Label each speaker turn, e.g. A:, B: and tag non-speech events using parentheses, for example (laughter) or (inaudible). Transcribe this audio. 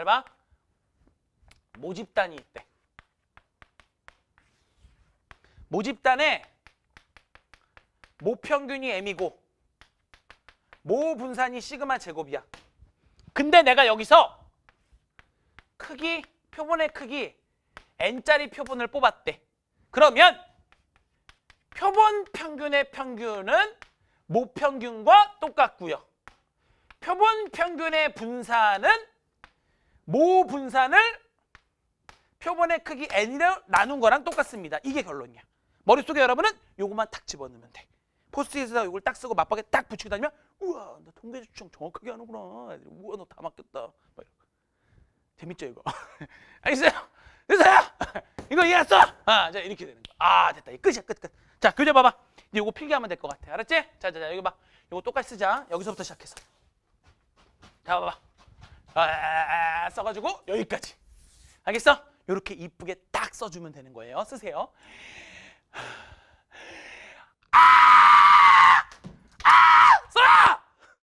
A: 잘 봐. 모집단이 있대. 모집단에 모평균이 M이고 모분산이 시그마 제곱이야. 근데 내가 여기서 크기, 표본의 크기 N짜리 표본을 뽑았대. 그러면 표본 평균의 평균은 모평균과 똑같고요. 표본 평균의 분산은 모 분산을 표본의 크기 n으로 나눈 거랑 똑같습니다. 이게 결론이야. 머릿속에 여러분은 요것만 탁 집어넣으면 돼. 포스트잇에다 가 요걸 딱 쓰고 맞박에 딱 붙이고 다니면 우와 나 통계 추정 정확하게 하는구나. 우와 너다 맞겠다. 재밌죠 이거? (laughs) 알겠어요? 됐어요? (laughs) 이거 이해했어? 아, 자 이렇게 되는 거. 아 됐다. 끝이야 끝 끝. 자 교재 봐봐. 이제 요거 필기하면 될 것 같아. 알았지? 자자자 여기 봐. 요거 똑같이 쓰자. 여기서부터 시작해서. 자 봐봐. 아, 아, 아, 아. 써가지고 여기까지. 알겠어? 이렇게 이쁘게 딱 써주면 되는 거예요. 쓰세요.